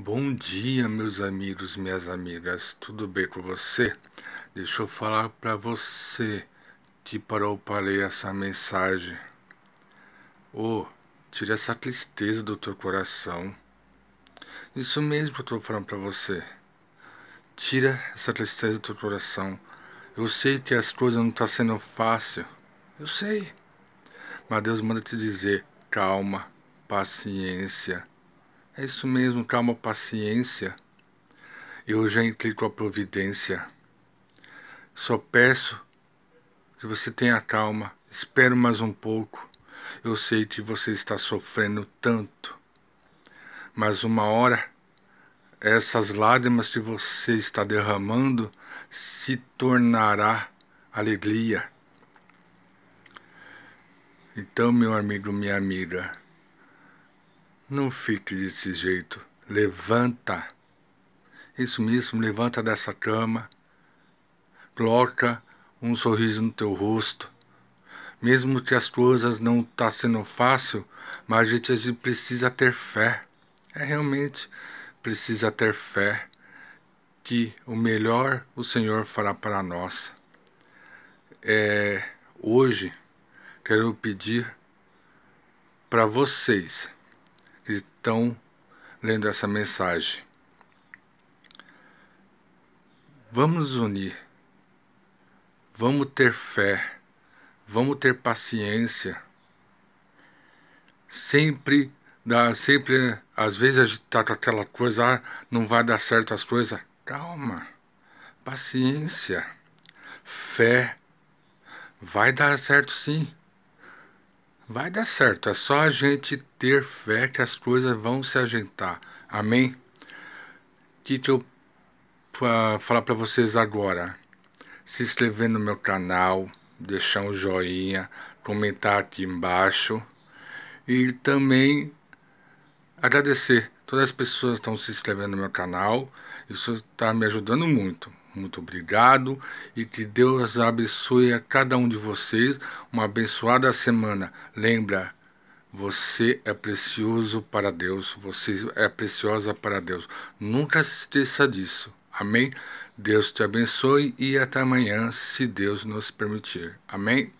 Bom dia, meus amigos, minhas amigas, tudo bem com você? Deixa eu falar para você que parou para ler essa mensagem. Oh, tira essa tristeza do teu coração. Isso mesmo que eu estou falando para você. Tira essa tristeza do teu coração. Eu sei que as coisas não estão tá sendo fácil. Eu sei. Mas Deus manda te dizer calma, paciência é isso mesmo, calma, tá paciência. Eu já entrei com a providência. Só peço que você tenha calma. Espero mais um pouco. Eu sei que você está sofrendo tanto. Mas uma hora, essas lágrimas que você está derramando se tornará alegria. Então, meu amigo, minha amiga, não fique desse jeito. Levanta. Isso mesmo, levanta dessa cama. Coloca um sorriso no teu rosto. Mesmo que as coisas não tá sendo fácil, mas a gente, a gente precisa ter fé. É realmente precisa ter fé que o melhor o Senhor fará para nós. É, hoje quero pedir para vocês estão lendo essa mensagem. Vamos unir, vamos ter fé, vamos ter paciência. Sempre dá, sempre, às vezes a gente tá com aquela coisa, ah, não vai dar certo as coisas. Calma, paciência, fé, vai dar certo sim. Vai dar certo, é só a gente ter fé que as coisas vão se ajeitar. Amém? O que, que eu uh, falar para vocês agora? Se inscrever no meu canal, deixar um joinha, comentar aqui embaixo e também agradecer todas as pessoas que estão se inscrevendo no meu canal. Isso está me ajudando muito. Muito obrigado e que Deus abençoe a cada um de vocês. Uma abençoada semana. Lembra, você é precioso para Deus, você é preciosa para Deus. Nunca se esqueça disso. Amém? Deus te abençoe e até amanhã, se Deus nos permitir. Amém?